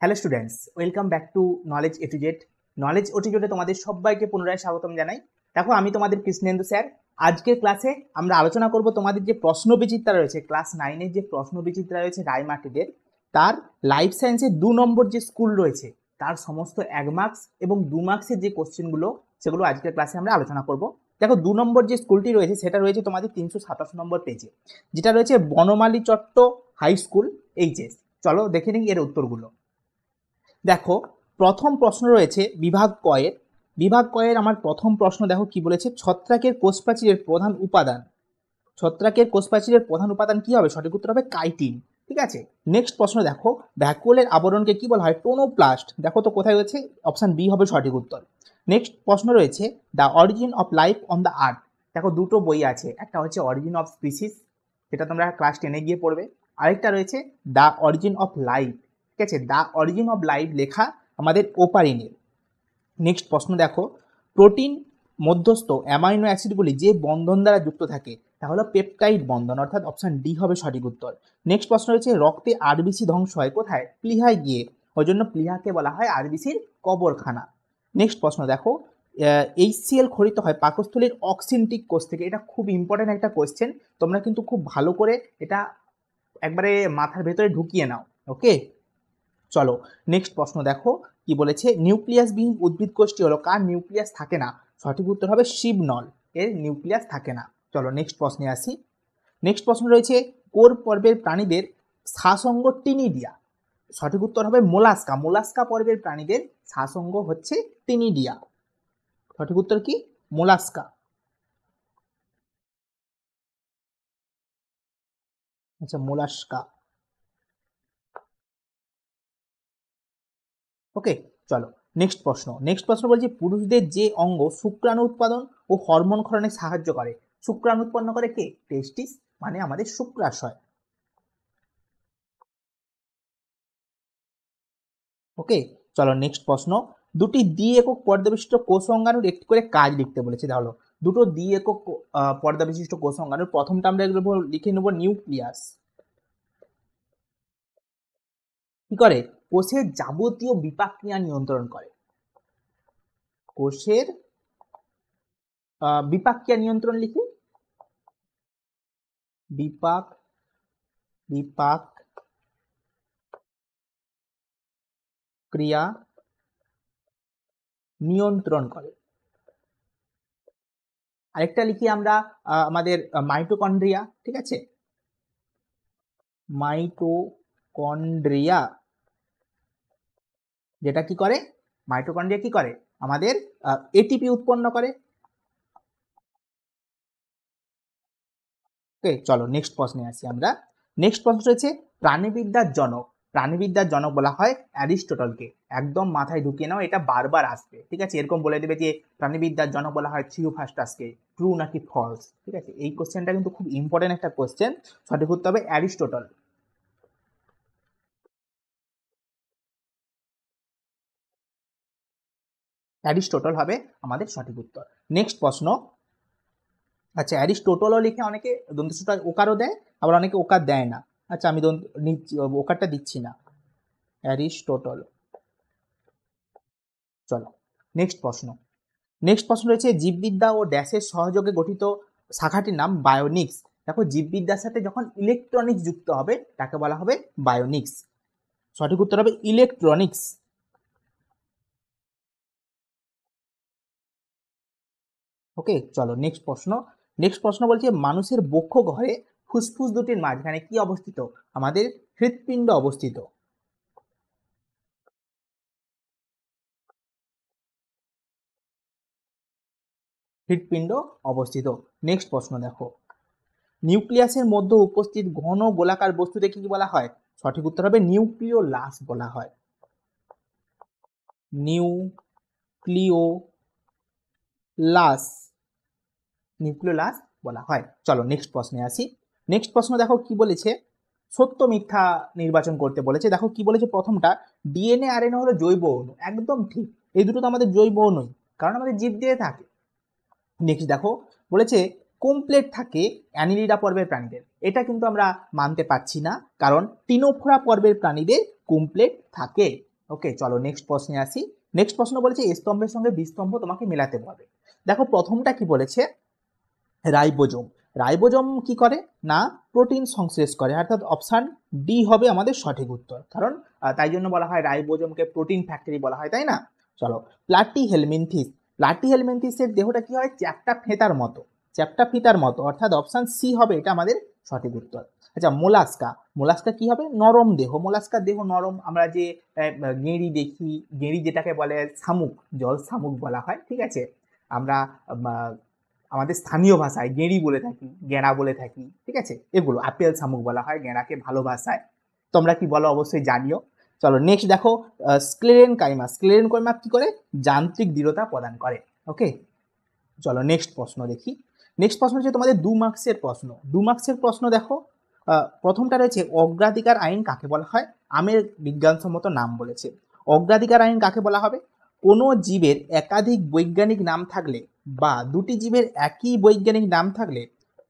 hello students welcome back to knowledge A to Z knowledge ওটিজেটে তোমাদের সবাইকে পুনরায় স্বাগতম জানাই দেখো আমি তোমাদের কৃষ্ণেন্দু স্যার আজকের ক্লাসে আমরা আলোচনা করব তোমাদের যে প্রশ্ন বিচিত্রা রয়েছে ক্লাস নাইনের যে প্রশ্ন বিচিত্রা রয়েছে রায়মার্টিদের তার লাইফ সায়েন্সের দু নম্বর যে স্কুল রয়েছে তার সমস্ত এক মার্কস এবং দু মার্কসের যে কোশ্চেনগুলো সেগুলো আজকের ক্লাসে আমরা আলোচনা করব দেখো দু নম্বর যে স্কুলটি রয়েছে সেটা রয়েছে তোমাদের তিনশো সাতাশ নম্বর পেজে যেটা রয়েছে Banamali Chatta high school HS চলো দেখে নিই এর উত্তরগুলো দেখো প্রথম প্রশ্ন রয়েছে বিভাগ কয়ের বিভাগ কয়ের আমার প্রথম প্রশ্ন দেখো কি বলেছে ছত্রাকের কোষপ্রাচীরের প্রধান উপাদান ছত্রাকের কোষপ্রাচীরের প্রধান উপাদান কি হবে সঠিক উত্তর হবে কাইটিন ঠিক আছে নেক্সট প্রশ্ন দেখো ভ্যাকুয়ালের আবরণকে কি বলা হয় টোনোপ্লাস্ট দেখো তো কোথায় রয়েছে অপশান বি হবে সঠিক উত্তর নেক্সট প্রশ্ন রয়েছে the origin of life on the earth দেখো দুটো বই আছে একটা হচ্ছে অরিজিন অফ স্পিসিস সেটা তোমরা ক্লাস টেনে গিয়ে পড়বে আরেকটা রয়েছে দ্য অরিজিন অফ লাইফ ঠিক আছে দ্য অরিজিন অব লাইফ লেখা আমাদের ওপারিনের নেক্সট প্রশ্ন দেখো প্রোটিন মধ্যস্থ অ্যামাইনো অ্যাসিডগুলি যে বন্ধন দ্বারা যুক্ত থাকে তা হলো পেপটাইড বন্ধন অর্থাৎ অপশান ডি হবে সঠিক উত্তর নেক্সট প্রশ্ন রয়েছে রক্তে আরবিসি ধ্বংস হয় কোথায় প্লিহায় গিয়ে ওই জন্য প্লিহাকে বলা হয় আরবিসির কবরখানা নেক্সট প্রশ্ন দেখো এইচসিএল খরিত হয় পাকস্থলীর অক্সিনটিক কোষ থেকে এটা খুব ইম্পর্ট্যান্ট একটা কোয়েশ্চেন তোমরা কিন্তু খুব ভালো করে এটা একবারে মাথার ভেতরে ঢুকিয়ে নাও ওকে চলো নেক্সট প্রশ্ন দেখো কি বলেছে নিউক্লিয়াসবিহীন উদ্ভিদ গোষ্ঠী হলো কার নিউক্লিয়াস থাকে না সঠিক উত্তর হবে শিবনল এর নিউক্লিয়াস থাকে না চলো নেক্সট প্রশ্নে আসি নেক্সট প্রশ্ন রয়েছে কোর পর্বের প্রাণীদের সাসঙ্গ টিনিডিয়া সঠিক উত্তর হবে মোলাস্কা মোলাস্কা পর্বের প্রাণীদের সাসঙ্গ হচ্ছে টিনিডিয়া সঠিক উত্তর কি মোলাস্কা আচ্ছা মোলাস্কা ওকে চলো নেক্সট প্রশ্ন নেক্সট প্রশ্ন বলছি পুরুষদের যে অঙ্গ শুক্রাণু উৎপাদন ও হরমোন ক্ষরণে সাহায্য করে শুক্রাণু উৎপন্ন করে কে টেস্টিস মানে আমাদের শুক্রাশয় ওকে চলো নেক্সট প্রশ্ন দুটি দ্বি একক পর্দা বিশিষ্ট কোষ অঙ্গাণুর একটি করে কাজ লিখতে বলেছে তাহলে দুটো দ্বি একক পর্দাবিশিষ্ট কোষ অঙ্গাণুর প্রথমটা আমরা লিখে নেব নিউক্লিয়াস কি করে কোষের যাবতীয় বিপাক ক্রিয়া নিয়ন্ত্রণ করে কোষের বিপাক ক্রিয়া নিয়ন্ত্রণ লিখি বিপাক বিপাক ক্রিয়া নিয়ন্ত্রণ করে আরেকটা লিখি আমরা আমাদের মাইটোকন্ড্রিয়া ঠিক আছে মাইটোকন্ড্রিয়া যেটা কি করে মাইটোকন্ড্রিয়া কি করে আমাদের এটিপি উৎপন্ন করে ওকে চলো নেক্সট প্রশ্নে আসি আমরা নেক্সট প্রশ্ন রয়েছে প্রাণীবিদ্যার জনক প্রাণীবিদ্যার জনক বলা হয় অ্যারিস্টোটলকে একদম মাথায় ঢুকিয়ে নাও এটা বারবার আসবে ঠিক আছে এরকম বলে দেবে যে প্রাণীবিদ্যার জনক বলা হয় থিওফাস্টাসকে ট্রু নাকি ফলস ঠিক আছে এই কোশ্চেনটা কিন্তু খুব ইম্পর্টেন্ট একটা কোশ্চেন সঠিক উত্তর হবে অ্যারিস্টোটল অ্যারিস্টোটল হবে আমাদের সঠিক উত্তর নেক্সট প্রশ্ন আচ্ছা অ্যারিস্টোটলও লিখে অনেকে দন্তেশ্বটা ওকারও দেয় আবার অনেকে ওকার দেয় না আচ্ছা আমি ওকারটা দিচ্ছি না অ্যারিস্টোটল চলো নেক্সট প্রশ্ন নেক্সট প্রশ্ন রয়েছে জীববিদ্যা ও ড্যাশের সহযোগে গঠিত শাখাটির নাম বায়োনিক্স দেখো জীববিদ্যার সাথে যখন ইলেকট্রনিক্স যুক্ত হবে তাকে বলা হবে বায়োনিক্স সঠিক উত্তর হবে ইলেকট্রনিক্স ওকে চলো নেক্সট প্রশ্ন নেক্সট প্রশ্ন বলছে মানুষের বক্ষ ঘরে ফুসফুস দুটির মাঝখানে কি অবস্থিত আমাদের হৃৎপিণ্ড অবস্থিত হৃৎপিণ্ড অবস্থিত নেক্সট প্রশ্ন দেখো নিউক্লিয়াসের মধ্যে উপস্থিত ঘন গোলাকার বস্তুতে কি বলা হয় সঠিক উত্তর হবে লাস বলা হয় লাস নিউক্লিওলাস বলা হয় চলো নেক্সট প্রশ্নে আসি নেক্সট প্রশ্ন দেখো কি বলেছে সত্য মিথ্যা নির্বাচন করতে বলেছে দেখো কি বলেছে প্রথমটা ডিএনএ আর হলো জৈব অণু একদম ঠিক এই দুটো তো আমাদের জৈব অনুই কারণ আমাদের জীব দিয়ে থাকে নেক্সট দেখো বলেছে কমপ্লেট থাকে অ্যানিলিডা পর্বের প্রাণীদের এটা কিন্তু আমরা মানতে পারছি না কারণ টিনোফোরা পর্বের প্রাণীদের কমপ্লেট থাকে ওকে চলো নেক্সট প্রশ্নে আসি নেক্সট প্রশ্ন বলেছে স্তম্ভের সঙ্গে বিস্তম্ভ তোমাকে মেলাতে হবে দেখো প্রথমটা কি বলেছে রাইবোজোম রাইবোজোম কি করে না প্রোটিন সংশ্লেষ করে অর্থাৎ অপশান ডি হবে আমাদের সঠিক উত্তর কারণ তাই জন্য বলা হয় রাইবোজোমকে প্রোটিন ফ্যাক্টরি বলা হয় তাই না চলো প্লাটি হেলমিনথিস প্লাটি হেলমিনথিসের দেহটা কি হয় চ্যাপটা ফেতার মতো চ্যাপটা ফিতার মতো অর্থাৎ অপশান সি হবে এটা আমাদের সঠিক উত্তর আচ্ছা মোলাস্কা মোলাস্কা কি হবে নরম দেহ মোলাস্কা দেহ নরম আমরা যে গেঁড়ি দেখি গেঁড়ি যেটাকে বলে শামুক জল শামুক বলা হয় ঠিক আছে আমরা আমাদের স্থানীয় ভাষায় গেঁড়ি বলে থাকি গেঁড়া বলে থাকি ঠিক আছে এগুলো আপেল শামুক বলা হয় গেঁড়াকে ভালো ভাষায় তোমরা কি বলো অবশ্যই জানিও চলো নেক্সট দেখো স্ক্লেরেন কাইমা স্ক্লেরেন কাইমা কী করে যান্ত্রিক দৃঢ়তা প্রদান করে ওকে চলো নেক্সট প্রশ্ন দেখি নেক্সট প্রশ্ন হচ্ছে তোমাদের দু মার্কসের প্রশ্ন দু মার্কসের প্রশ্ন দেখো প্রথমটা রয়েছে অগ্রাধিকার আইন কাকে বলা হয় আমের বিজ্ঞানসম্মত নাম বলেছে অগ্রাধিকার আইন কাকে বলা হবে কোনো জীবের একাধিক বৈজ্ঞানিক নাম থাকলে বা দুটি জীবের একই বৈজ্ঞানিক নাম থাকলে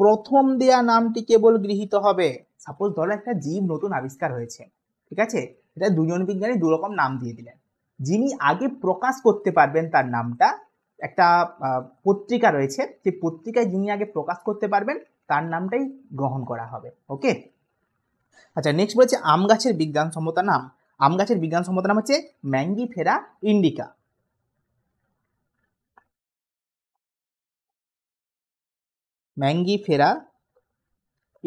প্রথম দেয়া নামটি কেবল গৃহীত হবে সাপোজ ধরো একটা জীব নতুন আবিষ্কার হয়েছে ঠিক আছে এটা দুজন বিজ্ঞানী দুরকম নাম দিয়ে দিলেন যিনি আগে প্রকাশ করতে পারবেন তার নামটা একটা পত্রিকা রয়েছে যে পত্রিকায় যিনি আগে প্রকাশ করতে পারবেন তার নামটাই গ্রহণ করা হবে ওকে আচ্ছা নেক্সট বলেছে আম গাছের বিজ্ঞানসম্মত নাম আম গাছের বিজ্ঞানসম্মত নাম হচ্ছে ম্যাঙ্গি ফেরা ইন্ডিকা ম্যাঙ্গিফেরা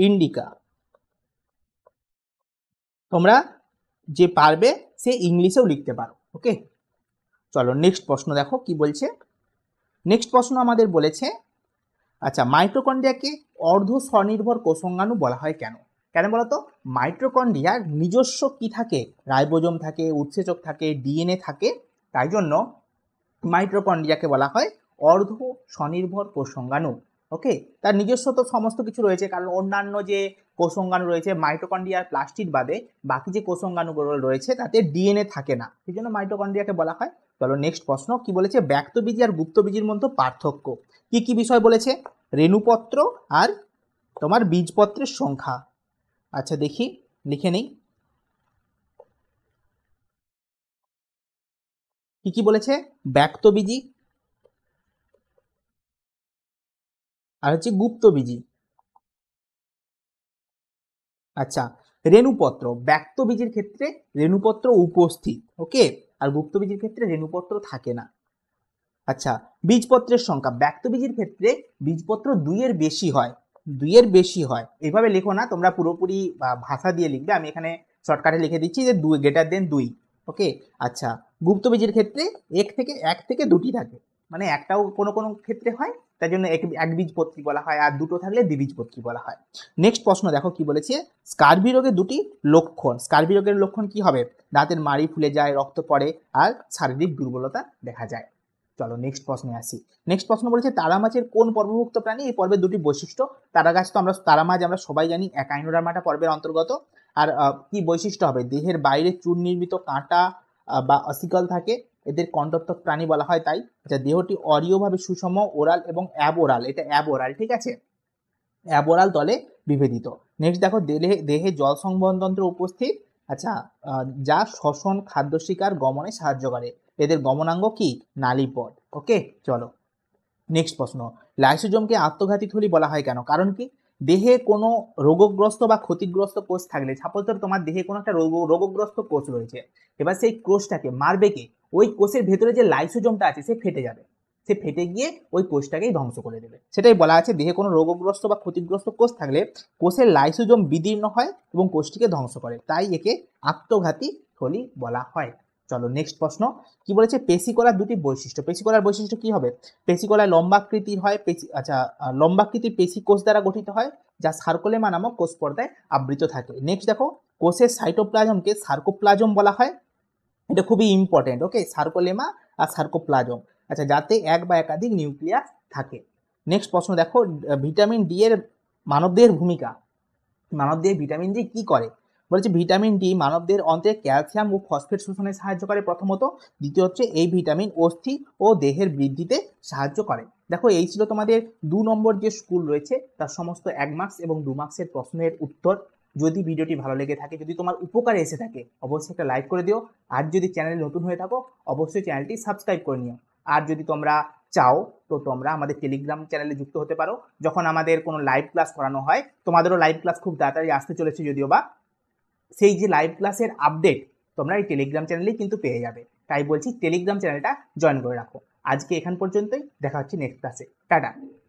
ইন্ডিকা তোমরা যে পারবে সে ইংলিশেও লিখতে পারো ওকে চলো নেক্সট প্রশ্ন দেখো কি বলছে নেক্সট প্রশ্ন আমাদের বলেছে আচ্ছা মাইটোকন্ড্রিয়াকে অর্ধ স্বনির্ভর কোষঙ্গাণু বলা হয় কেন কেন বলতো মাইটোকন্ড্রিয়ার নিজস্ব কি থাকে রাইবোজোম থাকে উৎসেচক থাকে ডিএনএ থাকে তাই জন্য মাইটোকন্ড্রিয়াকে বলা হয় অর্ধ স্বনির্ভর কোষঙ্গাণু ওকে তার নিজস্ব তো সমস্ত কিছু রয়েছে কারণ অন্যান্য যে কোষঙ্গাণু রয়েছে মাইটোকন্ড্রিয়ার প্লাস্টিড বাদে বাকি যে কোষঙ্গাণুগুলো রয়েছে তাতে ডিএনএ থাকে না সেই জন্য মাইটোকন্ড্রিয়াকে বলা হয় চলো নেক্সট প্রশ্ন কি বলেছে ব্যক্তবীজি আর গুপ্তবীজির মধ্যে পার্থক্য কি কি বিষয় বলেছে রেণুপত্র আর তোমার বীজপত্রের সংখ্যা আচ্ছা দেখি লিখে নেই কি কি বলেছে ব্যক্তবীজি আর হচ্ছে গুপ্তবীজি আচ্ছা রেণুপত্র ব্যক্তবীজির ক্ষেত্রে রেণুপত্র উপস্থিত ওকে আর গুপ্তবীজির ক্ষেত্রে রেণুপত্র থাকে না আচ্ছা বীজপত্রের সংখ্যা ব্যক্তবীজির ক্ষেত্রে বীজপত্র দুইয়ের বেশি হয় দুইয়ের বেশি হয় এভাবে লেখো না তোমরা পুরোপুরি ভাষা দিয়ে লিখবে আমি এখানে শর্টকাটে লিখে দিচ্ছি যে দুই গ্রেটার দেন দুই ওকে আচ্ছা গুপ্তবিজির ক্ষেত্রে এক থেকে এক থেকে দুটি থাকে মানে একটাও কোনো কোনো ক্ষেত্রে হয় তার জন্য এক একবীজপত্রী বলা হয় আর দুটো থাকলে দ্বিবীজপত্রী বলা হয় নেক্সট প্রশ্ন দেখো কি বলেছে স্কার্বি রোগের দুটি লক্ষণ স্কার্বি রোগের লক্ষণ কি হবে দাঁতের মাড়ি ফুলে যায় রক্ত পড়ে আর শারীরিক দুর্বলতা দেখা যায় চলো নেক্সট প্রশ্নে আসি নেক্সট প্রশ্ন বলেছে তারা মাছের কোন পর্বভুক্ত প্রাণী এই পর্বের দুটি বৈশিষ্ট্য তারা গাছ তো আমরা তারা মাছ আমরা সবাই জানি একাইনোডারমাটা পর্বের অন্তর্গত আর কি বৈশিষ্ট্য হবে দেহের বাইরে চুন নির্মিত কাঁটা বা অসিকল থাকে এদের কণ্ঠত্ব প্রাণী বলা হয় তাই যা দেহটি অরীয়ভাবে সুষম ওরাল এবং অ্যাবোরাল এটা অ্যাবোরাল ঠিক আছে অ্যাবোরাল দলে বিভেদিত নেক্সট দেখো দেহে দেহে জল সংবহনতন্ত্র উপস্থিত আচ্ছা যা শ্বসন খাদ্য শিকার গমনে সাহায্য করে এদের গমনাঙ্গ কি নালীপথ ওকে চলো নেক্সট প্রশ্ন লাইসোজমকে আত্মঘাতী থলি বলা হয় কেন কারণ কি দেহে কোনো রোগগ্রস্ত বা ক্ষতিগ্রস্ত কোষ থাকলে সাপোজ তোমার দেহে কোনো একটা রোগ রোগগ্রস্ত কোষ রয়েছে এবার সেই কোষটাকে মারবে কে ওই কোষের ভেতরে যে লাইসোজমটা আছে সে ফেটে যাবে সে ফেটে গিয়ে ওই কোষটাকেই ধ্বংস করে দেবে সেটাই বলা আছে দেহে কোনো রোগগ্রস্ত বা ক্ষতিগ্রস্ত কোষ থাকলে কোষের লাইসোজম বিদীর্ণ হয় এবং কোষটিকে ধ্বংস করে তাই একে আত্মঘাতী থলি বলা হয় চলো নেক্সট প্রশ্ন কি বলেছে পেশিকলার দুটি বৈশিষ্ট্য পেশিকলার বৈশিষ্ট্য কি হবে পেশিকলায় লম্বাকৃতির হয় পেশি আচ্ছা লম্বাকৃতির পেশি কোষ দ্বারা গঠিত হয় যা সার্কোলেমা নামক কোষ পর্দায় আবৃত থাকে নেক্সট দেখো কোষের সাইটোপ্লাজমকে সার্কোপ্লাজম বলা হয় এটা খুবই ইম্পর্টেন্ট ওকে সার্কোলেমা আর সার্কোপ্লাজম আচ্ছা যাতে এক বা একাধিক নিউক্লিয়াস থাকে নেক্সট প্রশ্ন দেখো ভিটামিন ডি এর মানবদেহের ভূমিকা মানবদেহে ভিটামিন ডি কী করে বলছে ভিটামিন ডি মানবদের অন্তরে ক্যালসিয়াম ও ফসফেট শোষণে সাহায্য করে প্রথমত দ্বিতীয় হচ্ছে এই ভিটামিন অস্থি ও দেহের বৃদ্ধিতে সাহায্য করে দেখো এই ছিল তোমাদের দু নম্বর যে স্কুল রয়েছে তার সমস্ত এক মার্কস এবং দু মার্কসের প্রশ্নের উত্তর যদি ভিডিওটি ভালো লেগে থাকে যদি তোমার উপকারে এসে থাকে অবশ্যই একটা লাইক করে দিও আর যদি চ্যানেলে নতুন হয়ে থাকো অবশ্যই চ্যানেলটি সাবস্ক্রাইব করে নিও আর যদি তোমরা চাও তো তোমরা আমাদের টেলিগ্রাম চ্যানেলে যুক্ত হতে পারো যখন আমাদের কোনো লাইভ ক্লাস করানো হয় তোমাদেরও লাইভ ক্লাস খুব তাড়াতাড়ি আসতে চলেছে যদিও বা সেই যে লাইভ ক্লাসের আপডেট তোমরা এই টেলিগ্রাম চ্যানেলেই কিন্তু পেয়ে যাবে তাই বলছি টেলিগ্রাম চ্যানেলটা জয়েন করে রাখো আজকে এখান পর্যন্তই দেখা হচ্ছে নেক্সট ক্লাসে টাটা